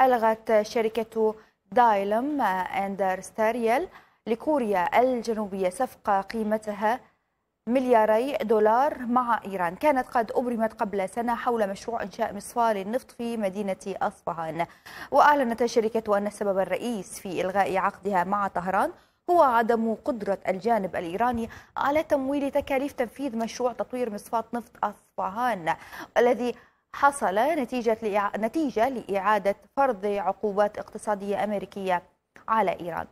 ألغت شركة دايلم أندر ستاريال لكوريا الجنوبية صفقة قيمتها ملياري دولار مع إيران كانت قد أبرمت قبل سنة حول مشروع إنشاء مصفاة للنفط في مدينة أصفهان وأعلنت الشركة أن السبب الرئيس في إلغاء عقدها مع طهران هو عدم قدرة الجانب الإيراني على تمويل تكاليف تنفيذ مشروع تطوير مصفاة نفط أصفهان الذي حصل نتيجة لإعادة فرض عقوبات اقتصادية أمريكية على إيران